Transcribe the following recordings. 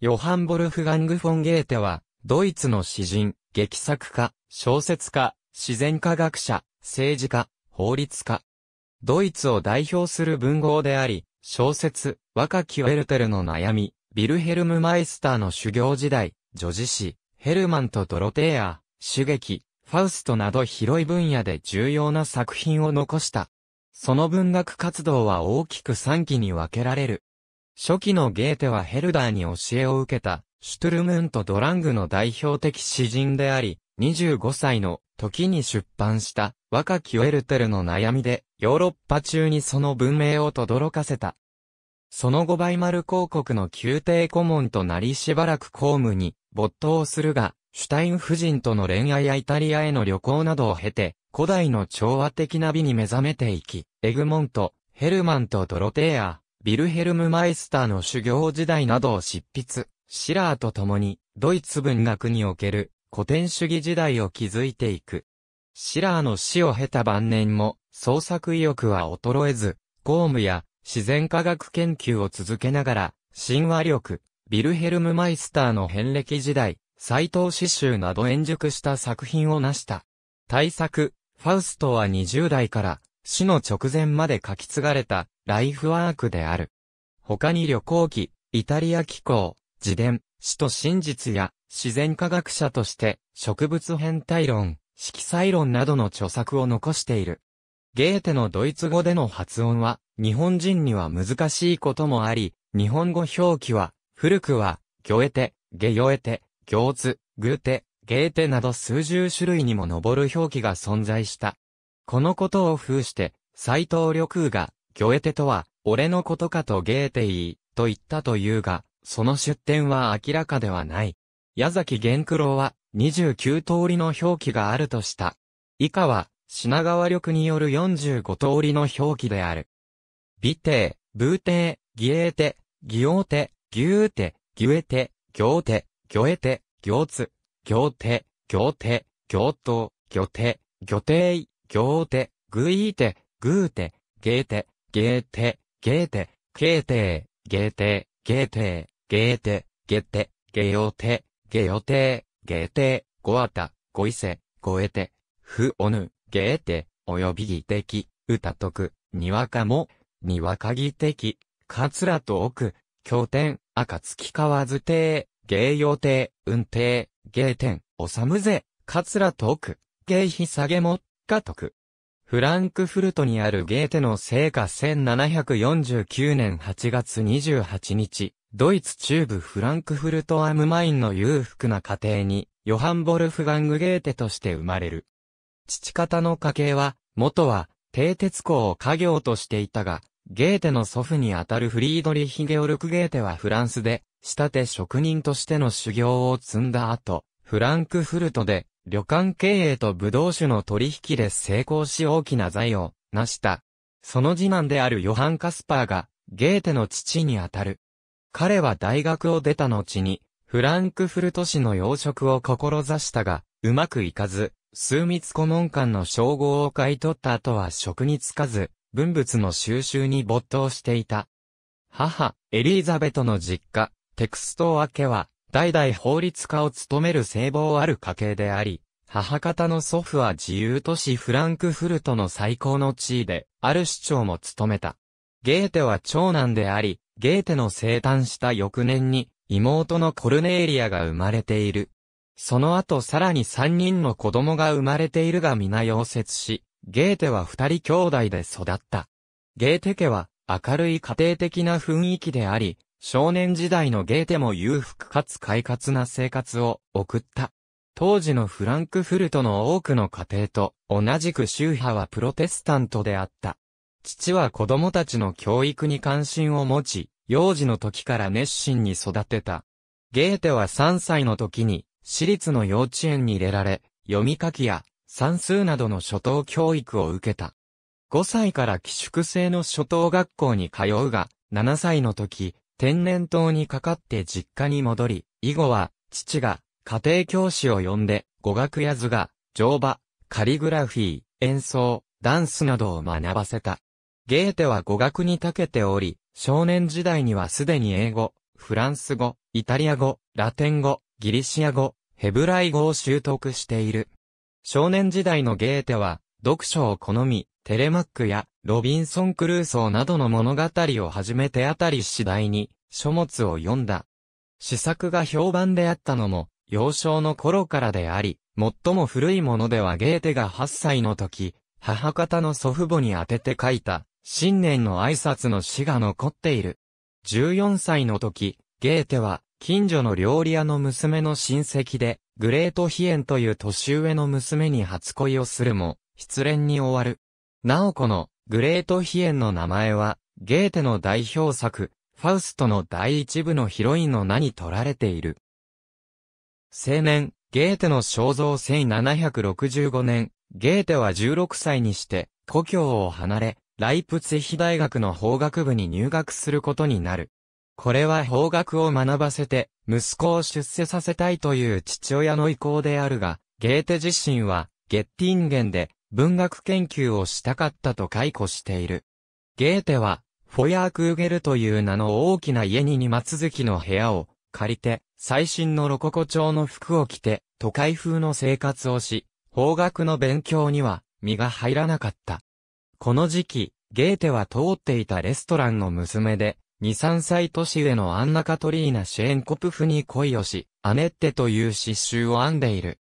ヨハン・ボルフガング・フォンゲーテは、ドイツの詩人、劇作家、小説家、自然科学者、政治家、法律家。ドイツを代表する文豪であり、小説、若きウェルテルの悩み、ビルヘルム・マイスターの修行時代、女子誌、ヘルマンとドロテーア、主劇、ファウストなど広い分野で重要な作品を残した。その文学活動は大きく3期に分けられる。初期のゲーテはヘルダーに教えを受けた、シュトゥルムント・ドラングの代表的詩人であり、25歳の時に出版した若きウェルテルの悩みでヨーロッパ中にその文明を轟かせた。その後バイマル公国の宮廷顧問となりしばらく公務に没頭するが、シュタイン夫人との恋愛やイタリアへの旅行などを経て、古代の調和的な美に目覚めていき、エグモント、ヘルマンとドロテーア、ビルヘルム・マイスターの修行時代などを執筆、シラーと共に、ドイツ文学における古典主義時代を築いていく。シラーの死を経た晩年も、創作意欲は衰えず、公務や自然科学研究を続けながら、神話力、ビルヘルム・マイスターの遍歴時代、斎藤詩集など演熟した作品を成した。大作、ファウストは20代から死の直前まで書き継がれたライフワークである。他に旅行記、イタリア気候、自伝、死と真実や自然科学者として植物変態論、色彩論などの著作を残している。ゲーテのドイツ語での発音は日本人には難しいこともあり、日本語表記は古くは、ギョエテ、ゲヨエテ、ギョーツ、グーテ、ゲーテなど数十種類にも上る表記が存在した。このことを封して、斎藤緑空が、ギョエテとは、俺のことかとゲーテイと言ったというが、その出典は明らかではない。矢崎玄九郎は、29通りの表記があるとした。以下は、品川力による45通りの表記である。美帝、武帝、義英帝、義王帝、義テ、帝、ュー帝、ギュエテ、ギョーテ、帝、ョエテ、ギョーツ、ギ行手、ぐいて、ぐうて、げーて、げーて、げーて、けーて、げーて、げーて、げーて、げて、げよて、げよて、げーて、ごあた、ごいせ、ごえて、ふおぬ、げーて、およびぎてき、うたとく、にわかも、にわかぎてき、かつらとおく、きょうてん、あかつきかわずて、げー、よて芸用亭、運亭、てん、おさむぜ、かつらとおく、芸ひさげもっ家フランクフルトにあるゲーテの聖火1749年8月28日、ドイツ中部フランクフルトアムマインの裕福な家庭に、ヨハン・ボルフガング・ゲーテとして生まれる。父方の家系は、元は、帝鉄工を家業としていたが、ゲーテの祖父にあたるフリードリヒ・ゲオルク・ゲーテはフランスで、仕立て職人としての修行を積んだ後、フランクフルトで旅館経営と武道酒の取引で成功し大きな財を成した。その次男であるヨハン・カスパーが、ゲーテの父にあたる。彼は大学を出た後に、フランクフルト市の養殖を志したが、うまくいかず、枢密顧問官の称号を買い取った後は職に就かず、文物の収集に没頭していた。母、エリーザベトの実家、テクストーア家は、代々法律家を務める聖望ある家系であり、母方の祖父は自由都市フランクフルトの最高の地位で、ある市長も務めた。ゲーテは長男であり、ゲーテの生誕した翌年に、妹のコルネーリアが生まれている。その後さらに三人の子供が生まれているが皆溶接し、ゲーテは二人兄弟で育った。ゲーテ家は明るい家庭的な雰囲気であり、少年時代のゲーテも裕福かつ快活な生活を送った。当時のフランクフルトの多くの家庭と同じく宗派はプロテスタントであった。父は子供たちの教育に関心を持ち、幼児の時から熱心に育てた。ゲーテは3歳の時に、私立の幼稚園に入れられ、読み書きや算数などの初等教育を受けた。5歳から寄宿制の初等学校に通うが、7歳の時、天然痘にかかって実家に戻り、以後は、父が、家庭教師を呼んで、語学や図画、乗馬、カリグラフィー、演奏、ダンスなどを学ばせた。ゲーテは語学に長けており、少年時代にはすでに英語、フランス語、イタリア語、ラテン語、ギリシア語、ヘブライ語を習得している。少年時代のゲーテは、読書を好み、テレマックやロビンソン・クルーソーなどの物語を始めてあたり次第に書物を読んだ。試作が評判であったのも幼少の頃からであり、最も古いものではゲーテが8歳の時、母方の祖父母に宛てて書いた、新年の挨拶の詩が残っている。14歳の時、ゲーテは、近所の料理屋の娘の親戚で、グレートヒエンという年上の娘に初恋をするも、失恋に終わる。なおこのグレートヒエンの名前は、ゲーテの代表作、ファウストの第一部のヒロインの名に取られている。青年、ゲーテの肖像1765年、ゲーテは16歳にして、故郷を離れ、ライプツィヒ大学の法学部に入学することになる。これは法学を学ばせて、息子を出世させたいという父親の意向であるが、ゲーテ自身は、ゲッティンゲンで、文学研究をしたかったと解雇している。ゲーテは、フォヤークーゲルという名の大きな家に2松月の部屋を借りて、最新のロココ調の服を着て、都会風の生活をし、法学の勉強には身が入らなかった。この時期、ゲーテは通っていたレストランの娘で、2、3歳年上のアンナカトリーナ・シェーンコプフに恋をし、アネッテという詩集を編んでいる。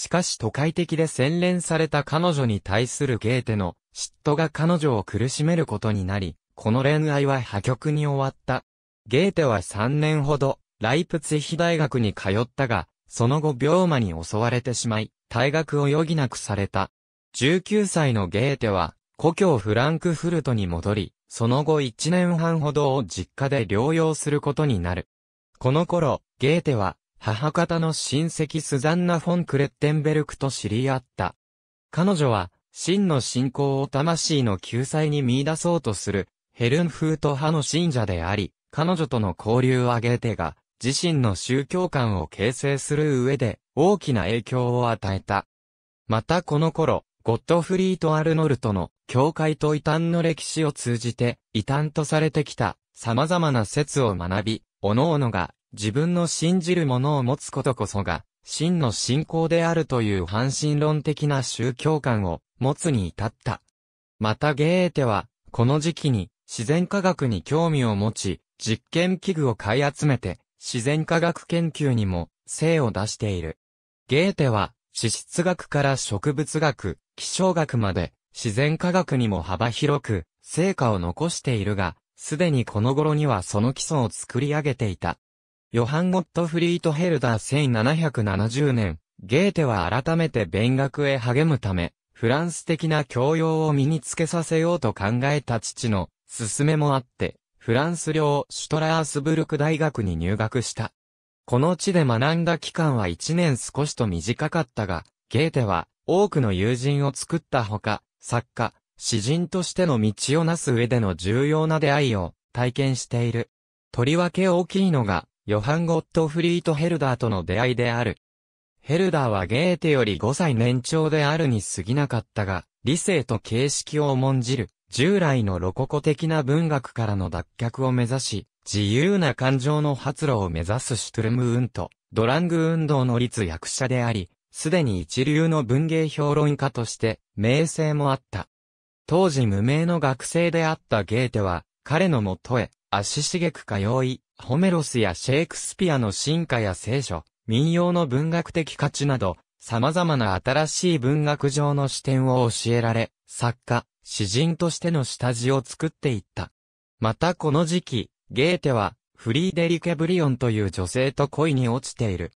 しかし都会的で洗練された彼女に対するゲーテの嫉妬が彼女を苦しめることになり、この恋愛は破局に終わった。ゲーテは3年ほど、ライプツィヒ大学に通ったが、その後病魔に襲われてしまい、退学を余儀なくされた。19歳のゲーテは、故郷フランクフルトに戻り、その後1年半ほどを実家で療養することになる。この頃、ゲーテは、母方の親戚スザンナ・フォン・クレッテンベルクと知り合った。彼女は、真の信仰を魂の救済に見出そうとする、ヘルンフート派の信者であり、彼女との交流を挙げてが、自身の宗教観を形成する上で、大きな影響を与えた。またこの頃、ゴッドフリート・アルノルトの、教会と異端の歴史を通じて、異端とされてきた、様々な説を学び、各々が自分の信じるものを持つことこそが、真の信仰であるという反神論的な宗教観を持つに至った。またゲーテは、この時期に自然科学に興味を持ち、実験器具を買い集めて、自然科学研究にも精を出している。ゲーテは、地質学から植物学、気象学まで、自然科学にも幅広く、成果を残しているが、すでにこの頃にはその基礎を作り上げていた。ヨハン・ゴットフリート・ヘルダー1770年、ゲーテは改めて勉学へ励むため、フランス的な教養を身につけさせようと考えた父の勧めもあって、フランス領シュトラースブルク大学に入学した。この地で学んだ期間は1年少しと短かったが、ゲーテは多くの友人を作ったほか、作家、詩人としての道をなす上での重要な出会いを体験している。とりわけ大きいのが、ヨハン・ゴットフリート・ヘルダーとの出会いである。ヘルダーはゲーテより5歳年長であるに過ぎなかったが、理性と形式を重んじる、従来のロココ的な文学からの脱却を目指し、自由な感情の発露を目指すシュトゥルムンと、ドラング運動の立役者であり、すでに一流の文芸評論家として、名声もあった。当時無名の学生であったゲーテは、彼のもとへ、足しげく通い、ホメロスやシェイクスピアの進化や聖書、民謡の文学的価値など、様々な新しい文学上の視点を教えられ、作家、詩人としての下地を作っていった。またこの時期、ゲーテは、フリーデリケ・ブリオンという女性と恋に落ちている。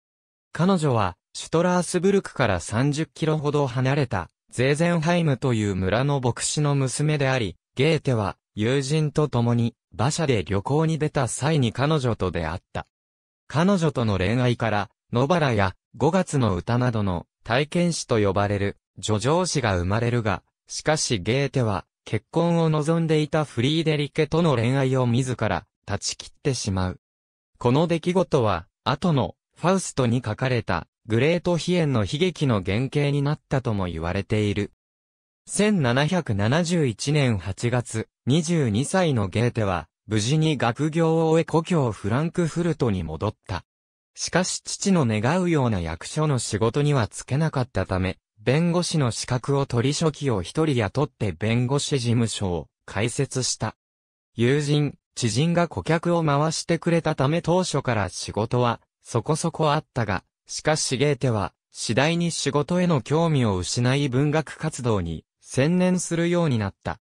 彼女は、シュトラースブルクから30キロほど離れた、ゼーゼンハイムという村の牧師の娘であり、ゲーテは、友人と共に、馬車で旅行に出た際に彼女と出会った。彼女との恋愛から、野原や5月の歌などの体験史と呼ばれる、叙情史が生まれるが、しかしゲーテは、結婚を望んでいたフリーデリケとの恋愛を自ら断ち切ってしまう。この出来事は、後のファウストに書かれたグレートヒエンの悲劇の原型になったとも言われている。1771年8月、22歳のゲーテは、無事に学業を終え故郷フランクフルトに戻った。しかし父の願うような役所の仕事にはつけなかったため、弁護士の資格を取り初期を一人雇って弁護士事務所を開設した。友人、知人が顧客を回してくれたため当初から仕事はそこそこあったが、しかしゲーテは次第に仕事への興味を失い文学活動に専念するようになった。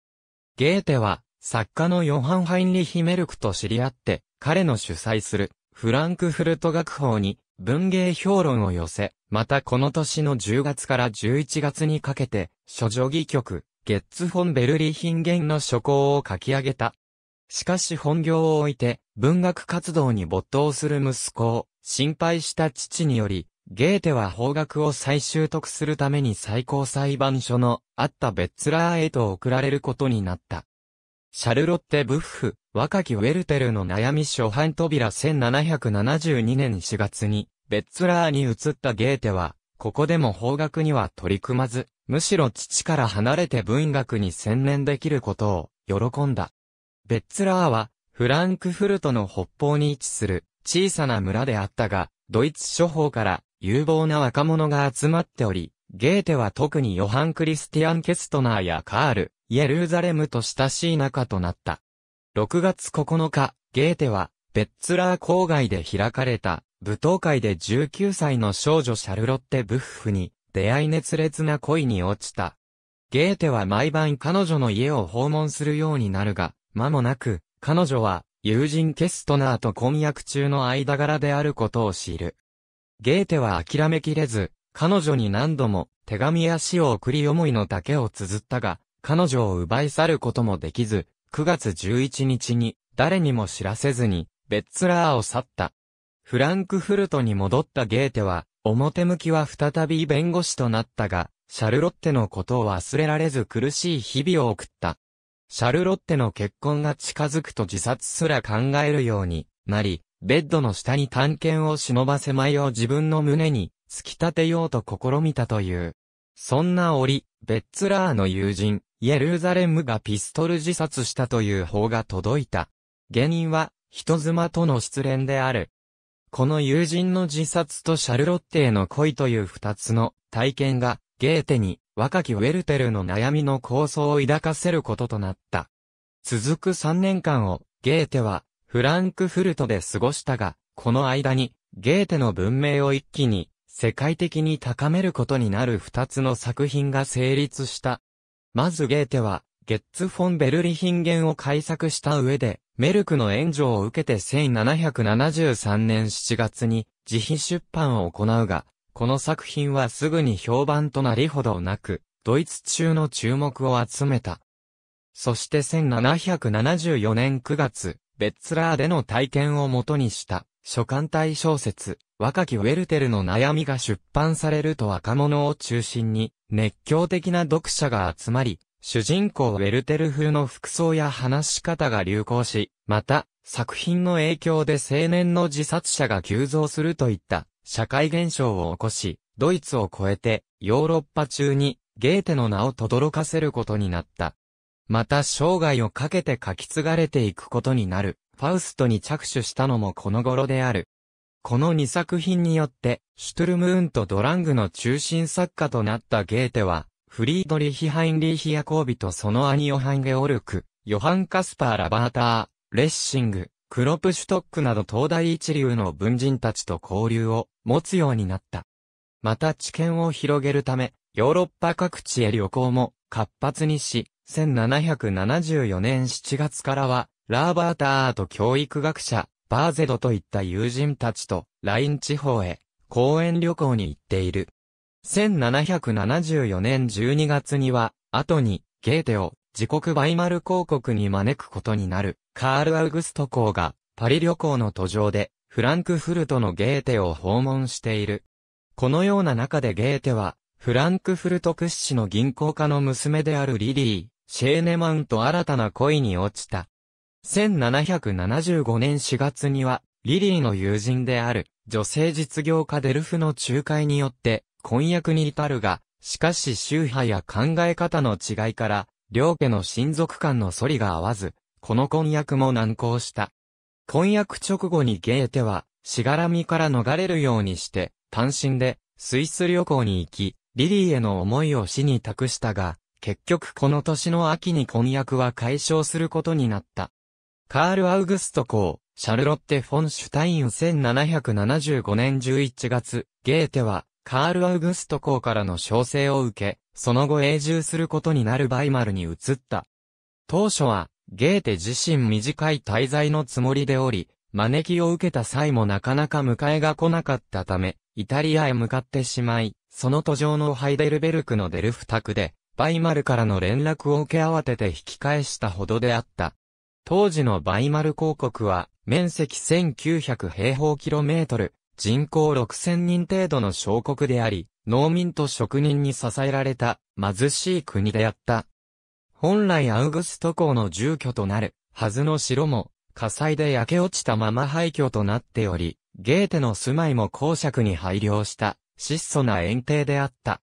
ゲーテは、作家のヨハン・ハインリヒ・メルクと知り合って、彼の主催する、フランクフルト学法に、文芸評論を寄せ、またこの年の10月から11月にかけて、諸女戯曲、ゲッツ・フォン・ベルリヒンゲンの書稿を書き上げた。しかし本業を置いて、文学活動に没頭する息子を、心配した父により、ゲーテは法学を再習得するために最高裁判所のあったベッツラーへと送られることになった。シャルロッテ・ブッフ、若きウェルテルの悩み初版扉1772年4月に、ベッツラーに移ったゲーテは、ここでも法学には取り組まず、むしろ父から離れて文学に専念できることを、喜んだ。ベッツラーは、フランクフルトの北方に位置する、小さな村であったが、ドイツ諸法から、有望な若者が集まっており、ゲーテは特にヨハン・クリスティアン・ケストナーやカール、イルーザレムと親しい仲となった。6月9日、ゲーテは、ベッツラー郊外で開かれた、舞踏会で19歳の少女シャルロッテ・ブッフに、出会い熱烈な恋に落ちた。ゲーテは毎晩彼女の家を訪問するようになるが、間もなく、彼女は、友人ケストナーと婚約中の間柄であることを知る。ゲーテは諦めきれず、彼女に何度も手紙や詩を送り思いの丈を綴ったが、彼女を奪い去ることもできず、9月11日に誰にも知らせずに、ベッツラーを去った。フランクフルトに戻ったゲーテは、表向きは再び弁護士となったが、シャルロッテのことを忘れられず苦しい日々を送った。シャルロッテの結婚が近づくと自殺すら考えるようになり、ベッドの下に探検を忍ばせ舞を自分の胸に突き立てようと試みたという。そんな折、ベッツラーの友人、イエルザレムがピストル自殺したという報が届いた。原因は、人妻との失恋である。この友人の自殺とシャルロッテへの恋という二つの体験が、ゲーテに若きウェルテルの悩みの構想を抱かせることとなった。続く三年間を、ゲーテはフランクフルトで過ごしたが、この間に、ゲーテの文明を一気に、世界的に高めることになる二つの作品が成立した。まずゲーテは、ゲッツ・フォン・ベルリヒンゲンを改作した上で、メルクの援助を受けて1773年7月に自費出版を行うが、この作品はすぐに評判となりほどなく、ドイツ中の注目を集めた。そして1774年9月、ベッツラーでの体験をもとにした、書簡体小説、若きウェルテルの悩みが出版されると若者を中心に、熱狂的な読者が集まり、主人公ウェルテル風の服装や話し方が流行し、また、作品の影響で青年の自殺者が急増するといった社会現象を起こし、ドイツを超えてヨーロッパ中にゲーテの名を轟かせることになった。また生涯をかけて書き継がれていくことになる、ファウストに着手したのもこの頃である。この2作品によって、シュトゥルムーンとドラングの中心作家となったゲーテは、フリードリヒ・ハインリーヒ・ヤコービとその兄ヨハン・ゲオルク、ヨハン・カスパー・ラバーター、レッシング、クロプシュトックなど東大一流の文人たちと交流を持つようになった。また知見を広げるため、ヨーロッパ各地へ旅行も活発にし、1774年7月からは、ラーバーターと教育学者、バーゼドといった友人たちと、ライン地方へ、公園旅行に行っている。1774年12月には、後に、ゲーテを、自国バイマル公国に招くことになる、カール・アウグスト公が、パリ旅行の途上で、フランクフルトのゲーテを訪問している。このような中でゲーテは、フランクフルト屈指の銀行家の娘であるリリー、シェーネマンと新たな恋に落ちた。1775年4月には、リリーの友人である、女性実業家デルフの仲介によって、婚約に至るが、しかし宗派や考え方の違いから、両家の親族間の反りが合わず、この婚約も難航した。婚約直後にゲーテは、しがらみから逃れるようにして、単身で、スイス旅行に行き、リリーへの思いを死に託したが、結局この年の秋に婚約は解消することになった。カール・アウグスト公、シャルロッテ・フォン・シュタイン1775年11月、ゲーテは、カール・アウグスト公からの招請を受け、その後永住することになるバイマルに移った。当初は、ゲーテ自身短い滞在のつもりでおり、招きを受けた際もなかなか迎えが来なかったため、イタリアへ向かってしまい、その途上のハイデルベルクのデルフ宅で、バイマルからの連絡を受け慌てて引き返したほどであった。当時のバイマル公国は、面積1900平方キロメートル、人口6000人程度の小国であり、農民と職人に支えられた貧しい国であった。本来アウグスト公の住居となるはずの城も火災で焼け落ちたまま廃墟となっており、ゲーテの住まいも公爵に配慮した質素な園庭であった。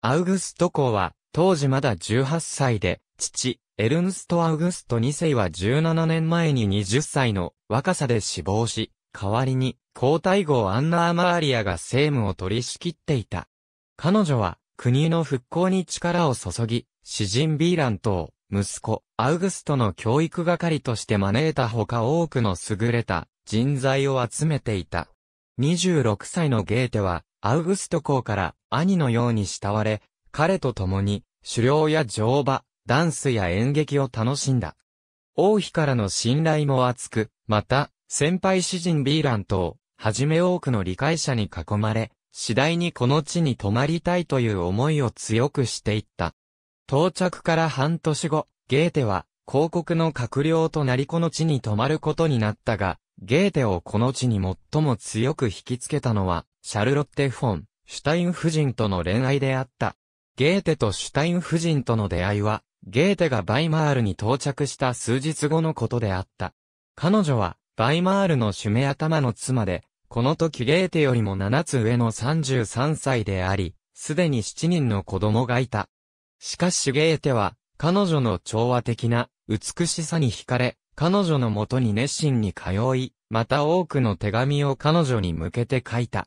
アウグスト公は当時まだ18歳で、父、エルンスト・アウグスト2世は17年前に20歳の若さで死亡し、代わりに皇太后アンナ・アマーリアが政務を取り仕切っていた。彼女は国の復興に力を注ぎ、詩人ビーラントを息子、アウグストの教育係として招いたほか多くの優れた人材を集めていた。26歳のゲーテは、アウグスト公から兄のように慕われ、彼と共に、狩猟や乗馬、ダンスや演劇を楽しんだ。王妃からの信頼も厚く、また、先輩詩人ビーランと、はじめ多くの理解者に囲まれ、次第にこの地に泊まりたいという思いを強くしていった。到着から半年後、ゲーテは、広告の閣僚となりこの地に泊まることになったが、ゲーテをこの地に最も強く引きつけたのは、シャルロッテ・フォン、シュタイン夫人との恋愛であった。ゲーテとシュタイン夫人との出会いは、ゲーテがバイマールに到着した数日後のことであった。彼女は、バイマールのシュメ頭の妻で、この時ゲーテよりも7つ上の33歳であり、すでに7人の子供がいた。しかしゲーテは、彼女の調和的な美しさに惹かれ、彼女のもとに熱心に通い、また多くの手紙を彼女に向けて書いた。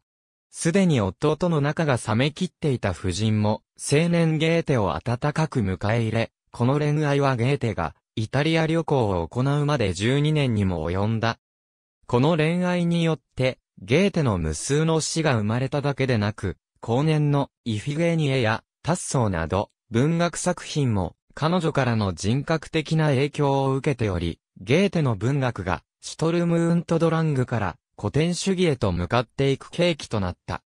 すでに夫との仲が冷めきっていた夫人も、青年ゲーテを温かく迎え入れ、この恋愛はゲーテが、イタリア旅行を行うまで12年にも及んだ。この恋愛によって、ゲーテの無数の死が生まれただけでなく、後年のイフィゲーニエやタッソーなど、文学作品も、彼女からの人格的な影響を受けており、ゲーテの文学が、シュトルムウントドラングから古典主義へと向かっていく契機となった。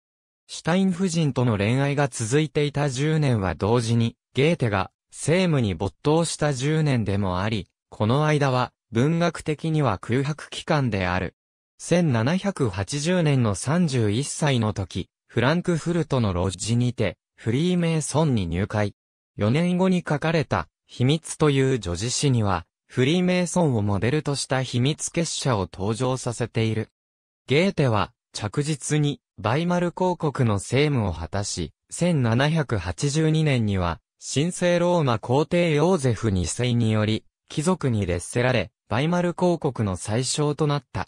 シュタイン夫人との恋愛が続いていた10年は同時に、ゲーテが政務に没頭した10年でもあり、この間は文学的には空白期間である。1780年の31歳の時、フランクフルトのロッジにて、フリーメイソンに入会。4年後に書かれた、秘密という女子誌には、フリーメイソンをモデルとした秘密結社を登場させている。ゲーテは、着実にバイマル公国の政務を果たし、1782年には、神聖ローマ皇帝ヨーゼフ2世により、貴族に劣せられ、バイマル公国の最小となった。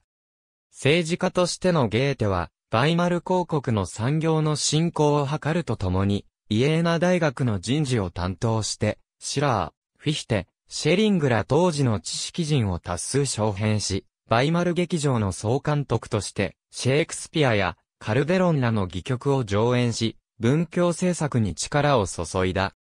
政治家としてのゲーテは、バイマル公国の産業の振興を図るとともに、イエーナ大学の人事を担当して、シラー、フィヒテ、シェリングら当時の知識人を多数招聘し、バイマル劇場の総監督として、シェイクスピアやカルデロンらの戯曲を上演し、文教政策に力を注いだ。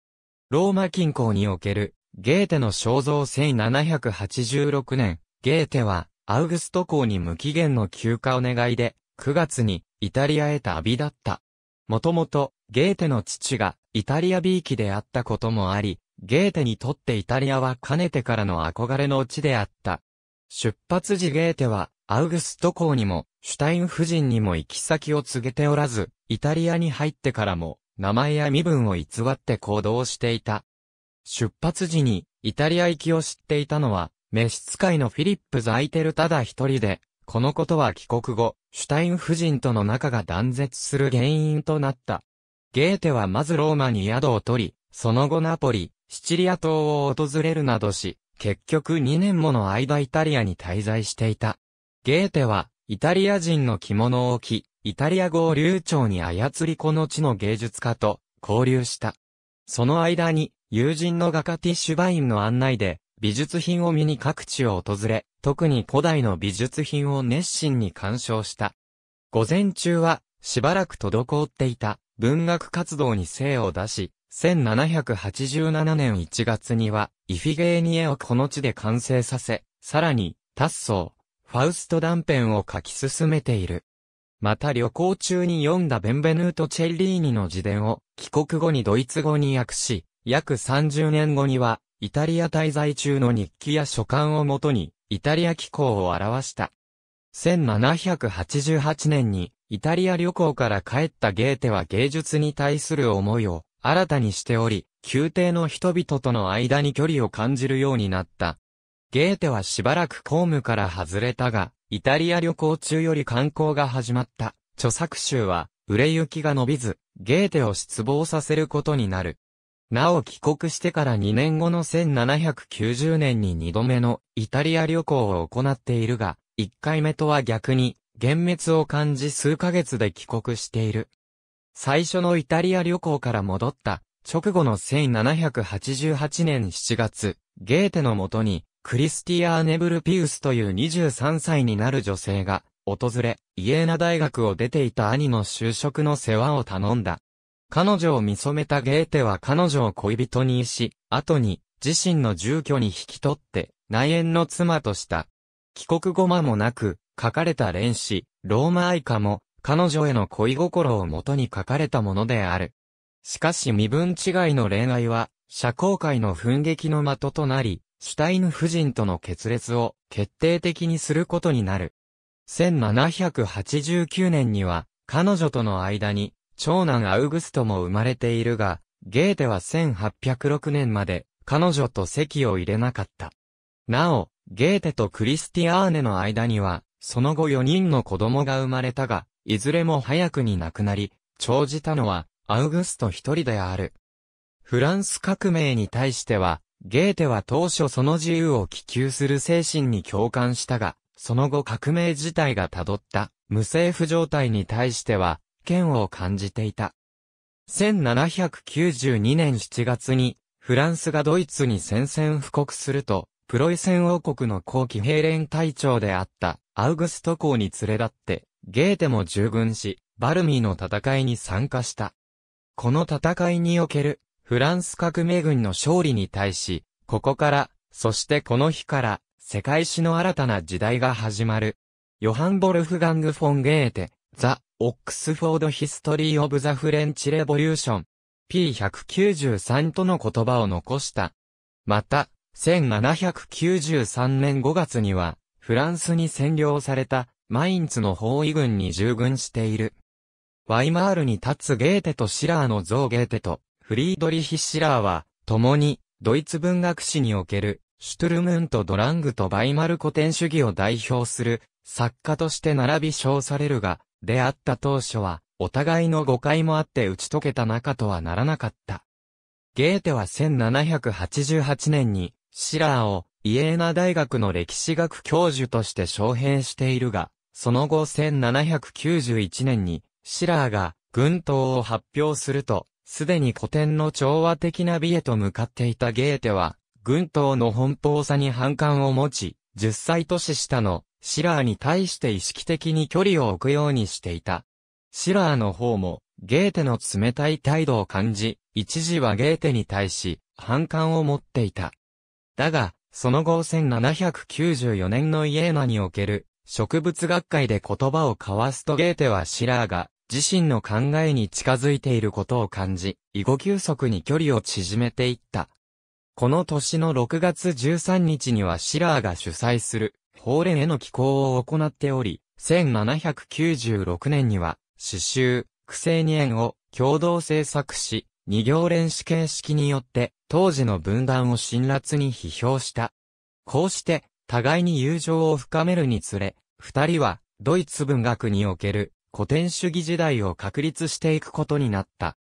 ローマ近郊におけるゲーテの肖像1786年、ゲーテはアウグスト公に無期限の休暇を願いで、9月にイタリアへ旅立った。もともとゲーテの父がイタリアビーキであったこともあり、ゲーテにとってイタリアはかねてからの憧れの地であった。出発時ゲーテはアウグスト公にも、シュタイン夫人にも行き先を告げておらず、イタリアに入ってからも、名前や身分を偽って行動していた。出発時に、イタリア行きを知っていたのは、召使いのフィリップ・ザイテルただ一人で、このことは帰国後、シュタイン夫人との仲が断絶する原因となった。ゲーテはまずローマに宿を取り、その後ナポリ、シチリア島を訪れるなどし、結局2年もの間イタリアに滞在していた。ゲーテは、イタリア人の着物を着、イタリア語を流暢に操りこの地の芸術家と交流した。その間に、友人の画家ティッシュバインの案内で、美術品を見に各地を訪れ、特に古代の美術品を熱心に鑑賞した。午前中は、しばらく滞っていた文学活動に精を出し、1787年1月には、イフィゲーニエをこの地で完成させ、さらに、タッソー、ファウスト断片を書き進めている。また旅行中に読んだベンベヌート・チェッリーニの自伝を帰国後にドイツ語に訳し、約30年後にはイタリア滞在中の日記や書簡をもとにイタリア気候を表した。1788年にイタリア旅行から帰ったゲーテは芸術に対する思いを新たにしており、宮廷の人々との間に距離を感じるようになった。ゲーテはしばらく公務から外れたが、イタリア旅行中より観光が始まった。著作集は、売れ行きが伸びず、ゲーテを失望させることになる。なお帰国してから2年後の1790年に2度目のイタリア旅行を行っているが、1回目とは逆に、幻滅を感じ数ヶ月で帰国している。最初のイタリア旅行から戻った、直後の1788年7月、ゲーテのもとに、クリスティアーネ・ブルピウスという23歳になる女性が、訪れ、イエーナ大学を出ていた兄の就職の世話を頼んだ。彼女を見染めたゲーテは彼女を恋人にし、後に、自身の住居に引き取って、内縁の妻とした。帰国後間もなく、書かれた連詩、ローマ愛歌も、彼女への恋心をもとに書かれたものである。しかし身分違いの恋愛は、社交界の奮撃の的となり、シュタイヌ夫人との決裂を決定的にすることになる。1789年には、彼女との間に、長男アウグストも生まれているが、ゲーテは1806年まで、彼女と席を入れなかった。なお、ゲーテとクリスティアーネの間には、その後4人の子供が生まれたが、いずれも早くに亡くなり、長じたのは、アウグスト一人である。フランス革命に対しては、ゲーテは当初その自由を希求する精神に共感したが、その後革命自体が辿った無政府状態に対しては、嫌悪を感じていた。1792年7月に、フランスがドイツに宣戦布告すると、プロイセン王国の後期兵連隊長であったアウグスト公に連れ立って、ゲーテも従軍し、バルミーの戦いに参加した。この戦いにおけるフランス革命軍の勝利に対し、ここから、そしてこの日から、世界史の新たな時代が始まる。ヨハン・ボルフガング・フォン・ゲーテ、ザ・オックスフォード・ヒストリー・オブ・ザ・フレンチ・レボリューション、P193 との言葉を残した。また、1793年5月には、フランスに占領された、マインツの包囲軍に従軍している。ワイマールに立つゲーテとシラーの像ゲーテと、フリードリヒ・シラーは、共に、ドイツ文学史における、シュトゥルムント・ドラングとバイマル古典主義を代表する、作家として並び称されるが、出会った当初は、お互いの誤解もあって打ち解けた仲とはならなかった。ゲーテは1788年に、シラーを、イエーナ大学の歴史学教授として招聘しているが、その後1791年に、シラーが、軍刀を発表すると、すでに古典の調和的な美へと向かっていたゲーテは、軍刀の奔放さに反感を持ち、10歳年下のシラーに対して意識的に距離を置くようにしていた。シラーの方も、ゲーテの冷たい態度を感じ、一時はゲーテに対し、反感を持っていた。だが、その後1794年のイエーナにおける、植物学会で言葉を交わすとゲーテはシラーが、自身の考えに近づいていることを感じ、囲碁急速に距離を縮めていった。この年の6月13日にはシラーが主催する、法令への寄稿を行っており、1796年には、詩集、苦生二円を共同制作し、二行連詩形式によって、当時の分断を辛辣に批評した。こうして、互いに友情を深めるにつれ、二人は、ドイツ文学における古典主義時代を確立していくことになった。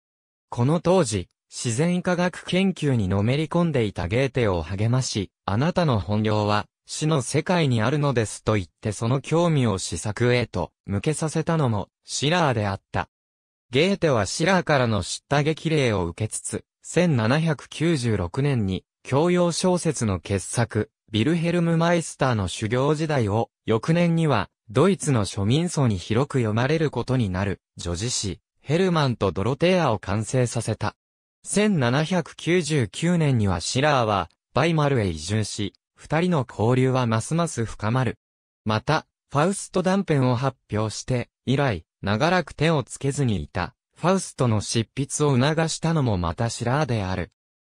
この当時、自然科学研究にのめり込んでいたゲーテを励まし、あなたの本領は死の世界にあるのですと言ってその興味を試作へと向けさせたのもシラーであった。ゲーテはシラーからの叱咤激励を受けつつ、1796年に教養小説の傑作、ビルヘルム・マイスターの修行時代を、翌年には、ドイツの庶民層に広く読まれることになる、女子誌、ヘルマンとドロテアを完成させた。1799年にはシラーは、バイマルへ移住し、二人の交流はますます深まる。また、ファウスト断片を発表して、以来、長らく手をつけずにいた、ファウストの執筆を促したのもまたシラーである。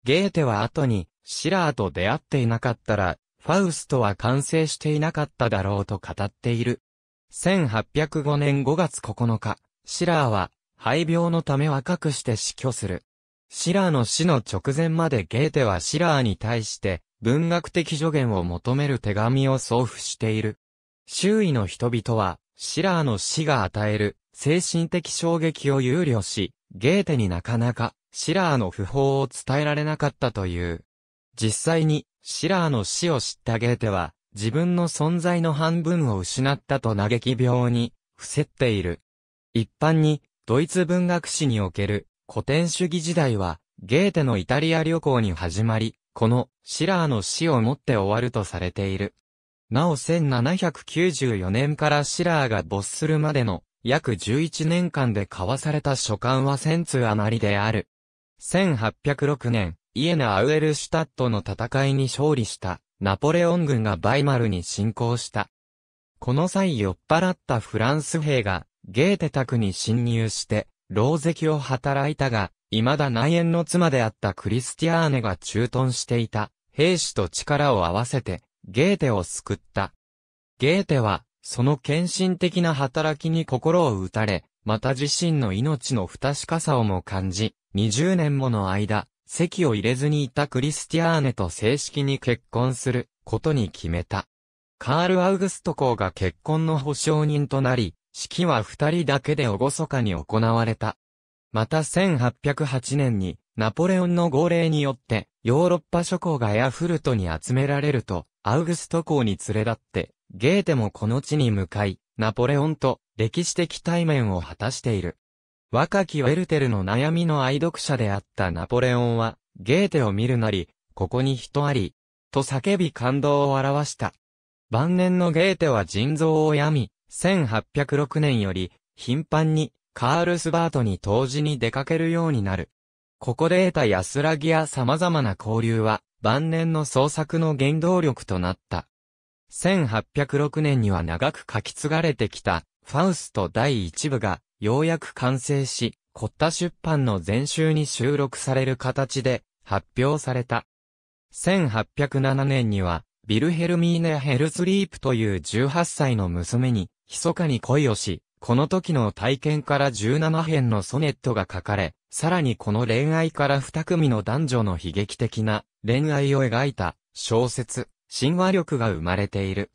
ゲーテは後に、シラーと出会っていなかったら、ファウストは完成していなかっただろうと語っている。1805年5月9日、シラーは、肺病のため若くして死去する。シラーの死の直前までゲーテはシラーに対して、文学的助言を求める手紙を送付している。周囲の人々は、シラーの死が与える、精神的衝撃を憂慮し、ゲーテになかなか、シラーの訃報を伝えられなかったという。実際に、シラーの死を知ったゲーテは、自分の存在の半分を失ったと嘆き病に、伏せっている。一般に、ドイツ文学史における古典主義時代は、ゲーテのイタリア旅行に始まり、このシラーの死をもって終わるとされている。なお1794年からシラーが没するまでの約11年間で交わされた書簡は1000通余りである。1806年、イエナ・アウエルシュタットの戦いに勝利した、ナポレオン軍がバイマルに侵攻した。この際酔っ払ったフランス兵が、ゲーテ宅に侵入して、牢石を働いたが、未だ内縁の妻であったクリスティアーネが駐屯していた、兵士と力を合わせて、ゲーテを救った。ゲーテは、その献身的な働きに心を打たれ、また自身の命の不確かさをも感じ、20年もの間、席を入れずにいたクリスティアーネと正式に結婚することに決めた。カール・アウグスト公が結婚の保証人となり、式は二人だけで厳かに行われた。また1808年にナポレオンの号令によってヨーロッパ諸侯がエアフルトに集められるとアウグスト公に連れ立ってゲーテもこの地に向かいナポレオンと歴史的対面を果たしている。若きウェルテルの悩みの愛読者であったナポレオンは、ゲーテを見るなり、ここに人あり、と叫び感動を表した。晩年のゲーテは腎臓を病み、1806年より、頻繁に、カールスバートに当時に出かけるようになる。ここで得た安らぎや様々な交流は、晩年の創作の原動力となった。1806年には長く書き継がれてきた、ファウスト第一部が、ようやく完成し、コッタ出版の前週に収録される形で発表された。1807年には、ビルヘルミーネ・ヘルスリープという18歳の娘に、密かに恋をし、この時の体験から17編のソネットが書かれ、さらにこの恋愛から2組の男女の悲劇的な恋愛を描いた小説、神話力が生まれている。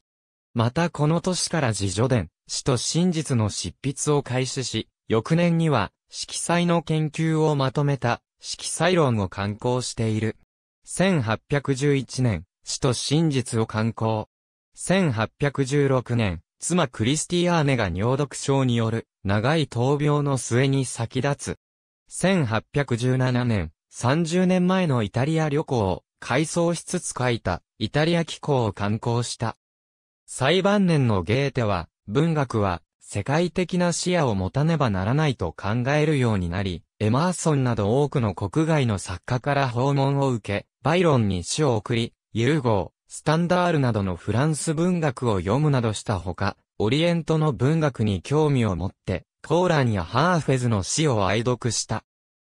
またこの年から自助伝、死と真実の執筆を開始し、翌年には、色彩の研究をまとめた、色彩論を刊行している。1811年、死と真実を刊行。1816年、妻クリスティアーネが尿毒症による、長い闘病の末に先立つ。1817年、30年前のイタリア旅行を、改装しつつ書いた、イタリア機構を刊行した。最晩年のゲーテは、文学は、世界的な視野を持たねばならないと考えるようになり、エマーソンなど多くの国外の作家から訪問を受け、バイロンに詩を送り、ユーゴー、スタンダールなどのフランス文学を読むなどしたほか、オリエントの文学に興味を持って、コーランやハーフェズの詩を愛読した。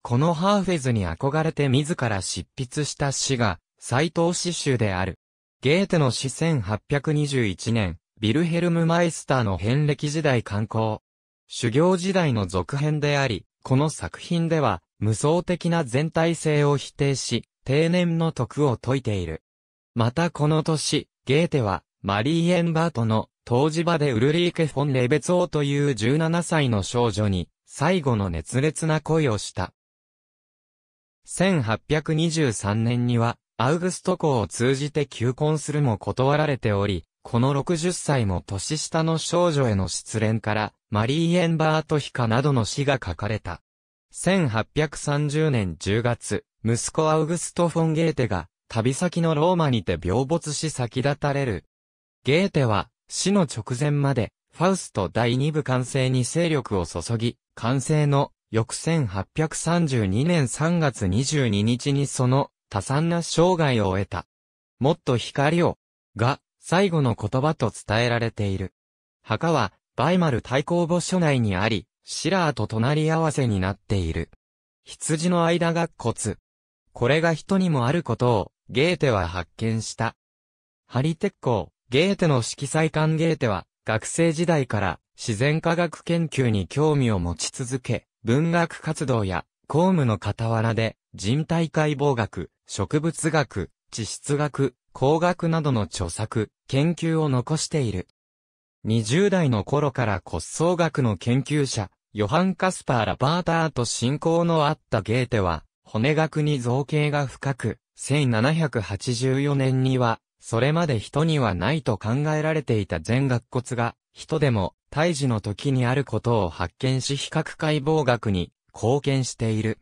このハーフェズに憧れて自ら執筆した詩が、斎藤詩集である。ゲーテの死1821年、ビルヘルム・マイスターの遍歴時代刊行。修行時代の続編であり、この作品では、無双的な全体性を否定し、定年の徳を説いている。またこの年、ゲーテは、マリー・エンバートの、当時場でウルリーケ・フォン・レベツオーという17歳の少女に、最後の熱烈な恋をした。1823年には、アウグスト公を通じて求婚するも断られており、この60歳も年下の少女への失恋から、マリー・エンバート・ヒカなどの詩が書かれた。1830年10月、息子アウグスト・フォン・ゲーテが、旅先のローマにて病没し先立たれる。ゲーテは、死の直前まで、ファウスト第二部完成に勢力を注ぎ、完成の翌1832年3月22日にその多産な生涯を得た。もっと光を、が、最後の言葉と伝えられている。墓は、バイマル対抗墓所内にあり、シラーと隣り合わせになっている。羊の間が骨。これが人にもあることを、ゲーテは発見した。ハリ鉄鋼、ゲーテの色彩感ゲーテは、学生時代から自然科学研究に興味を持ち続け、文学活動や公務の傍らで、人体解剖学、植物学、地質学、工学などの著作、研究を残している。20代の頃から骨葬学の研究者、ヨハン・カスパー・ラバーターと親交のあったゲーテは、骨学に造形が深く、1784年には、それまで人にはないと考えられていた全学骨が、人でも、胎児の時にあることを発見し比較解剖学に貢献している。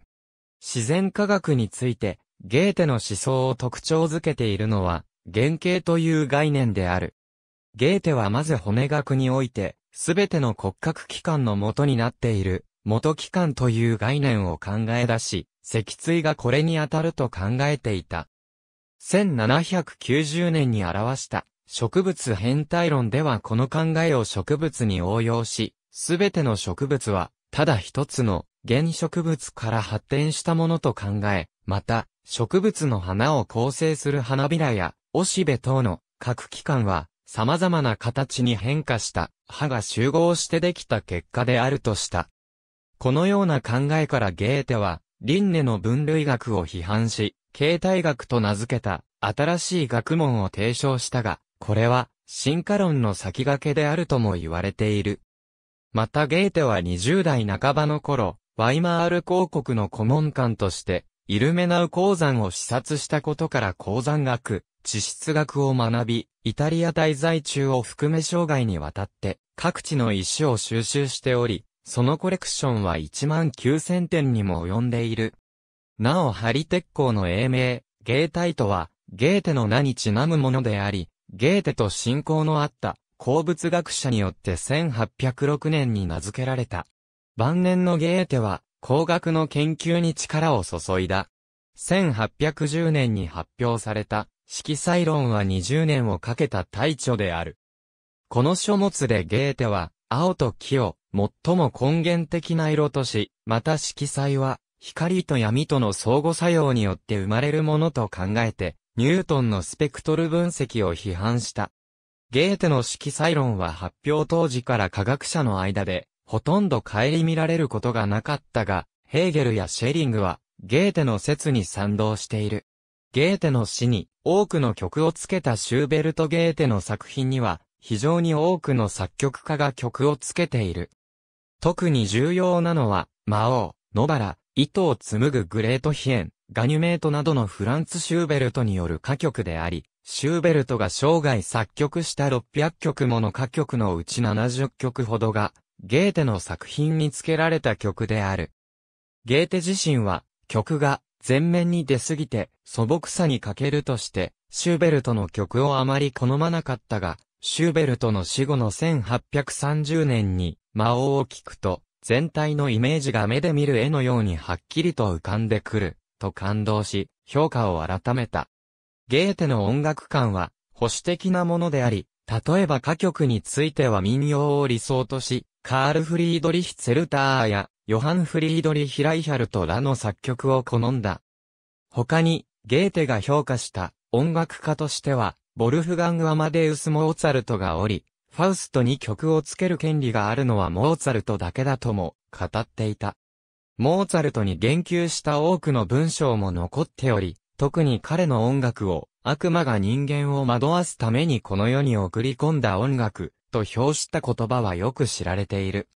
自然科学について、ゲーテの思想を特徴づけているのは、原型という概念である。ゲーテはまず骨学において、すべての骨格器官の元になっている、元器官という概念を考え出し、脊椎がこれに当たると考えていた。1790年に表した植物変態論ではこの考えを植物に応用し、すべての植物は、ただ一つの原植物から発展したものと考え、また、植物の花を構成する花びらや、おしべ等の各器官は、様々な形に変化した葉が集合してできた結果であるとした。このような考えからゲーテは、リンネの分類学を批判し、形態学と名付けた新しい学問を提唱したが、これは進化論の先駆けであるとも言われている。またゲーテは20代半ばの頃、ワイマール公国の顧問官として、イルメナウ鉱山を視察したことから鉱山学、地質学を学び、イタリア滞在中を含め生涯にわたって、各地の石を収集しており、そのコレクションは1万9000点にも及んでいる。なお、ハリ鉄鋼の英名、ゲータイとは、ゲーテの名にちなむものであり、ゲーテと信仰のあった、鉱物学者によって1806年に名付けられた、晩年のゲーテは、工学の研究に力を注いだ。1810年に発表された、色彩論は20年をかけた大著である。この書物でゲーテは、青と木を最も根源的な色とし、また色彩は、光と闇との相互作用によって生まれるものと考えて、ニュートンのスペクトル分析を批判した。ゲーテの色彩論は発表当時から科学者の間でほとんど顧みられることがなかったが、ヘーゲルやシェリングは、ゲーテの説に賛同している。ゲーテの死に多くの曲をつけたシューベルト・ゲーテの作品には、非常に多くの作曲家が曲をつけている。特に重要なのは、魔王、野原、糸を紡ぐグレート・ヒエン、ガニュメートなどのフランツ・シューベルトによる歌曲であり、シューベルトが生涯作曲した600曲もの歌曲のうち70曲ほどが、ゲーテの作品に付けられた曲である。ゲーテ自身は、曲が前面に出すぎて素朴さに欠けるとして、シューベルトの曲をあまり好まなかったが、シューベルトの死後の1830年に魔王を聞くと、全体のイメージが目で見る絵のようにはっきりと浮かんでくる、と感動し、評価を改めた。ゲーテの音楽観は、保守的なものであり、例えば歌曲については民謡を理想とし、カール・フリードリヒ・ツェルターや、ヨハン・フリードリヒ・ライヒャルトらの作曲を好んだ。他に、ゲーテが評価した音楽家としては、ボルフガング・アマデウス・モーツァルトがおり、ファウストに曲をつける権利があるのはモーツァルトだけだとも語っていた。モーツァルトに言及した多くの文章も残っており、特に彼の音楽を悪魔が人間を惑わすためにこの世に送り込んだ音楽、と評した言葉はよく知られている。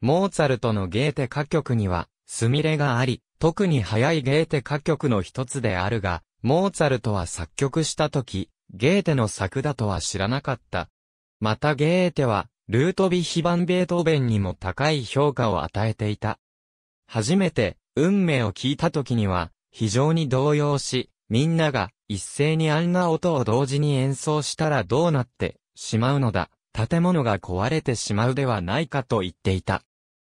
モーツァルトのゲーテ歌曲には、スミレがあり、特に早いゲーテ歌曲の一つであるが、モーツァルトは作曲した時、ゲーテの作だとは知らなかった。またゲーテは、ルートビヒバンベートーベンにも高い評価を与えていた。初めて、運命を聞いた時には、非常に動揺し、みんなが一斉にあんな音を同時に演奏したらどうなってしまうのだ。建物が壊れてしまうではないかと言っていた。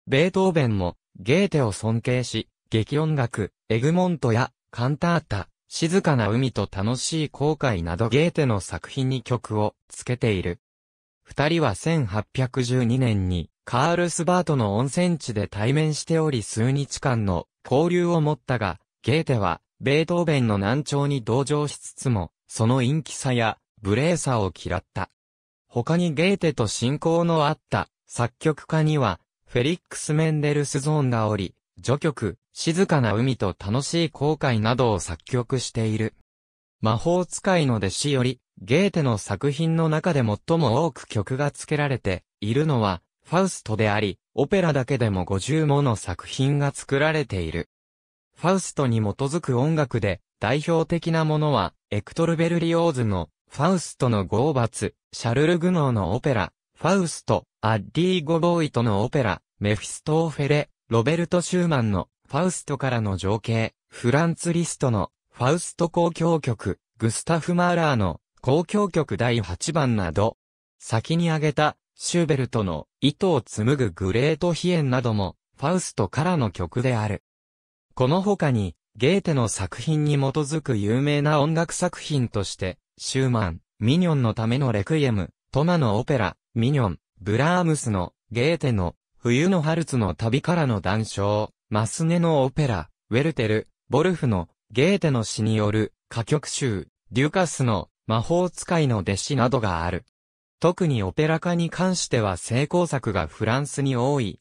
ベートーベンもゲーテを尊敬し、劇音楽、エグモントやカンタータ、静かな海と楽しい航海などゲーテの作品に曲をつけている。二人は1812年にカールスバートの温泉地で対面しており数日間の交流を持ったが、ゲーテはベートーベンの難聴に同情しつつも、その陰気さや、無礼さを嫌った。他にゲーテと親交のあった作曲家には、フェリックス・メンデルスゾーンがおり、序曲、静かな海と楽しい航海などを作曲している。魔法使いの弟子より、ゲーテの作品の中で最も多く曲が付けられているのは、ファウストであり、オペラだけでも50もの作品が作られている。ファウストに基づく音楽で、代表的なものは、エクトル・ベルリオーズの、ファウストのゴーバツ、シャルル・グノーのオペラ、ファウスト、アッディ・ゴボーイとのオペラ、メフィストーフェレ、ロベルト・シューマンの、ファウストからの情景、フランツ・リストの、ファウスト交響曲、グスタフ・マーラーの、交響曲第8番など、先に挙げた、シューベルトの、糸を紡ぐグレート・ヒエンなども、ファウストからの曲である。この他に、ゲーテの作品に基づく有名な音楽作品として、シューマン、ミニョンのためのレクイエム、トマのオペラ、ミニョン、ブラームスの、ゲーテの、冬のハルツの旅からの談笑、マスネのオペラ、ウェルテル、ボルフの、ゲーテの詩による、歌曲集、デュカスの、魔法使いの弟子などがある。特にオペラ化に関しては成功作がフランスに多い、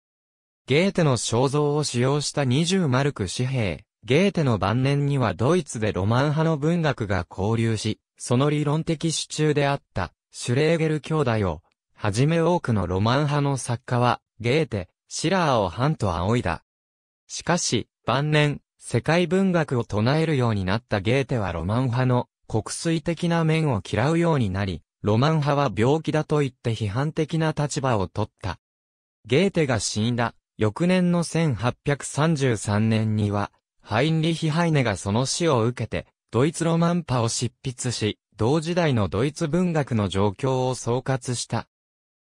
ゲーテの肖像を使用した20マルク紙幣。ゲーテの晩年にはドイツでロマン派の文学が交流し、その理論的支柱であったシュレーゲル兄弟を、はじめ多くのロマン派の作家は、ゲーテ、シラーをハンと仰いだ。しかし、晩年、世界文学を唱えるようになったゲーテはロマン派の国粋的な面を嫌うようになり、ロマン派は病気だと言って批判的な立場を取った。ゲーテが死んだ翌年の1833年には、ハインリヒ・ハイネがその死を受けて、ドイツロマンパを執筆し、同時代のドイツ文学の状況を総括した。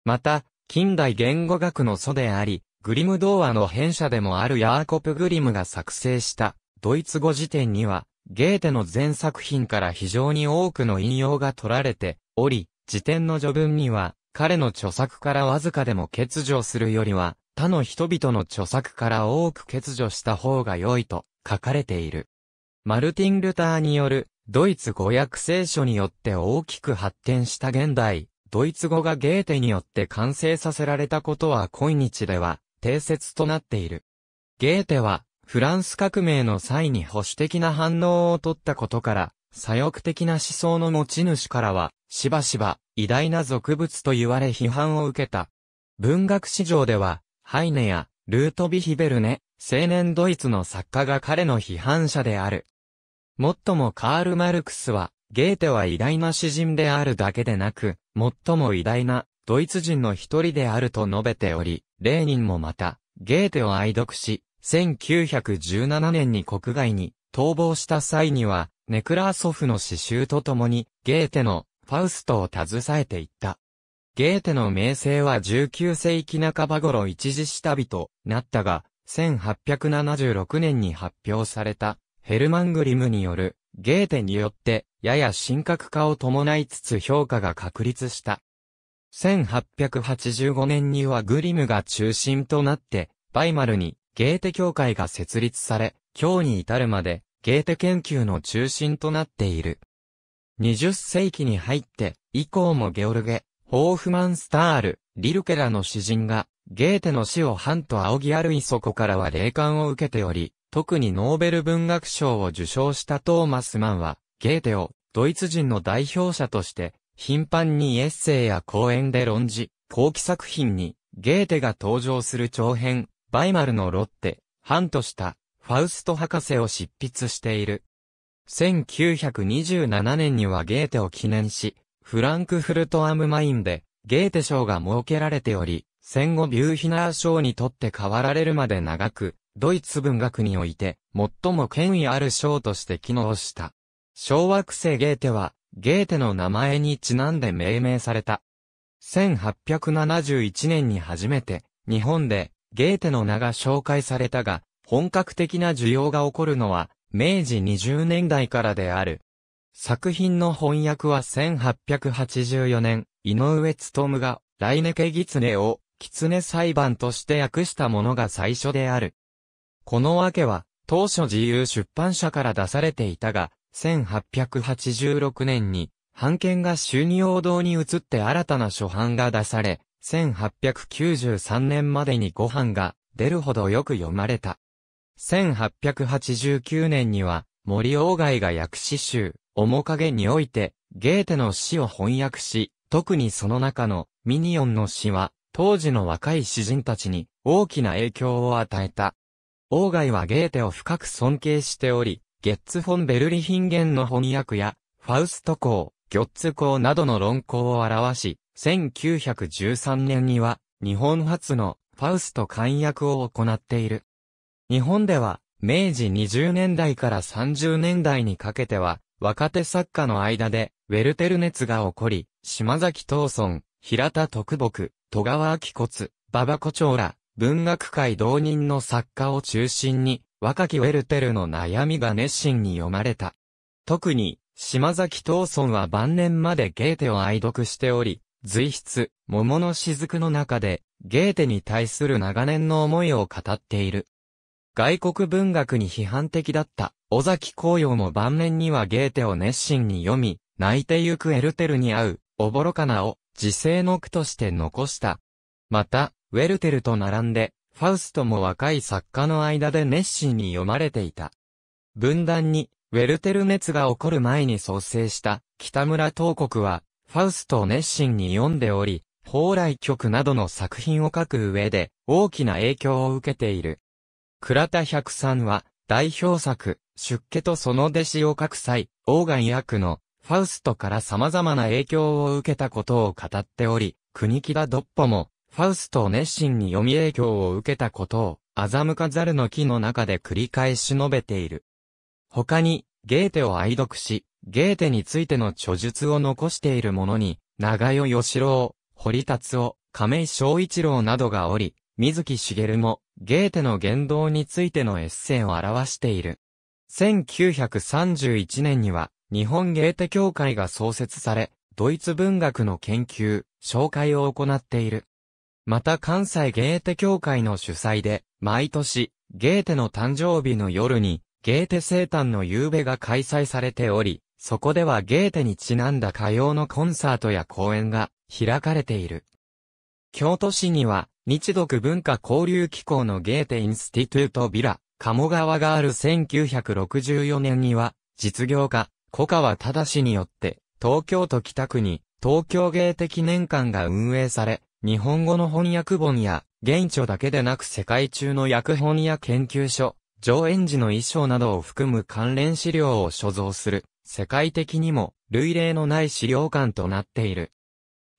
また、近代言語学の祖であり、グリム童話の編者でもあるヤーコプ・グリムが作成した、ドイツ語辞典には、ゲーテの全作品から非常に多くの引用が取られており、辞典の序文には、彼の著作からわずかでも欠如するよりは、他の人々の著作から多く欠如した方が良いと書かれている。マルティン・ルターによるドイツ語訳聖書によって大きく発展した現代、ドイツ語がゲーテによって完成させられたことは今日では定説となっている。ゲーテはフランス革命の際に保守的な反応を取ったことから、左翼的な思想の持ち主からは、しばしば偉大な俗物と言われ批判を受けた。文学史上では、ハイネや、ルートビヒベルネ、青年ドイツの作家が彼の批判者である。もっともカール・マルクスは、ゲーテは偉大な詩人であるだけでなく、最も偉大なドイツ人の一人であると述べており、レーニンもまた、ゲーテを愛読し、1917年に国外に逃亡した際には、ネクラーソフの詩集とともに、ゲーテのファウストを携えていった。ゲーテの名声は19世紀半ば頃一時下火となったが、1876年に発表されたヘルマングリムによるゲーテによってやや神格化を伴いつつ評価が確立した。1885年にはグリムが中心となって、バイマルにゲーテ協会が設立され、今日に至るまでゲーテ研究の中心となっている。20世紀に入って以降もゲオルゲ、ホーフマンスタール、リルケラの詩人が、ゲーテの死をハンと仰ぎあるいそこからは霊感を受けており、特にノーベル文学賞を受賞したトーマスマンは、ゲーテをドイツ人の代表者として、頻繁にエッセイや講演で論じ、後期作品に、ゲーテが登場する長編、バイマルのロッテ、ハンとした、ファウスト博士を執筆している。1927年にはゲーテを記念し、フランクフルトアムマインで、ゲーテ賞が設けられており、戦後ビューヒナー賞にとって変わられるまで長く、ドイツ文学において、最も権威ある賞として機能した。小惑星ゲーテは、ゲーテの名前にちなんで命名された。1871年に初めて、日本で、ゲーテの名が紹介されたが、本格的な需要が起こるのは、明治20年代からである。作品の翻訳は1884年、井上務が、来ネケギツネを、狐裁判として訳したものが最初である。このわけは、当初自由出版社から出されていたが、1886年に、版権が修二王道に移って新たな初版が出され、1893年までに5版が出るほどよく読まれた。1889年には、森鴎外が訳詩集、面影において、ゲーテの詩を翻訳し、特にその中のミニオンの詩は、当時の若い詩人たちに大きな影響を与えた。鴎外はゲーテを深く尊敬しており、ゲッツ・フォン・ベルリヒンゲンの翻訳や、ファウスト校、ギョッツ校などの論考を表し、1913年には、日本初のファウスト寛訳を行っている。日本では、明治20年代から30年代にかけては、若手作家の間で、ウェルテル熱が起こり、島崎東村、平田徳牧、戸川明骨、馬場胡蝶ら、文学界同人の作家を中心に、若きウェルテルの悩みが熱心に読まれた。特に、島崎東村は晩年までゲーテを愛読しており、随筆、桃の雫の中で、ゲーテに対する長年の思いを語っている。外国文学に批判的だった、尾崎紅葉も晩年にはゲーテを熱心に読み、泣いてゆくエルテルに会う、おぼろかなを、自世の句として残した。また、ウェルテルと並んで、ファウストも若い作家の間で熱心に読まれていた。分断に、ウェルテル熱が起こる前に創生した北村東国は、ファウストを熱心に読んでおり、蓬来曲などの作品を書く上で、大きな影響を受けている。倉田百三は、代表作、出家とその弟子を書く際、オーガン役の、ファウストから様々な影響を受けたことを語っており、国木田ドッポも、ファウストを熱心に読み影響を受けたことを、欺かざるの木の中で繰り返し述べている。他に、ゲーテを愛読し、ゲーテについての著述を残している者に、長代義郎、堀達夫、亀井昭一郎などがおり、水木しげるも、ゲーテの言動についてのエッセイを表している。1931年には、日本ゲーテ協会が創設され、ドイツ文学の研究、紹介を行っている。また関西ゲーテ協会の主催で、毎年、ゲーテの誕生日の夜に、ゲーテ生誕の夕べが開催されており、そこではゲーテにちなんだ歌謡のコンサートや公演が開かれている。京都市には、日独文化交流機構のゲーテインスティトゥートビラ、鴨川がある1964年には、実業家、古川忠によって、東京都北区に、東京芸的年間が運営され、日本語の翻訳本や、現著だけでなく世界中の訳本や研究所、上演時の衣装などを含む関連資料を所蔵する、世界的にも、類例のない資料館となっている。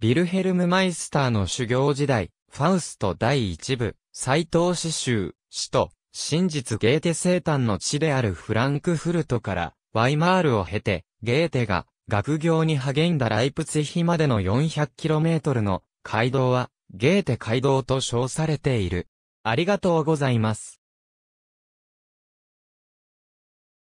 ビルヘルム・マイスターの修行時代、ファウスト第一部、斎藤詩集、首都、真実ゲーテ生誕の地であるフランクフルトから、ワイマールを経て、ゲーテが、学業に励んだライプツヒまでの 400km の街道は、ゲーテ街道と称されている。ありがとうございます。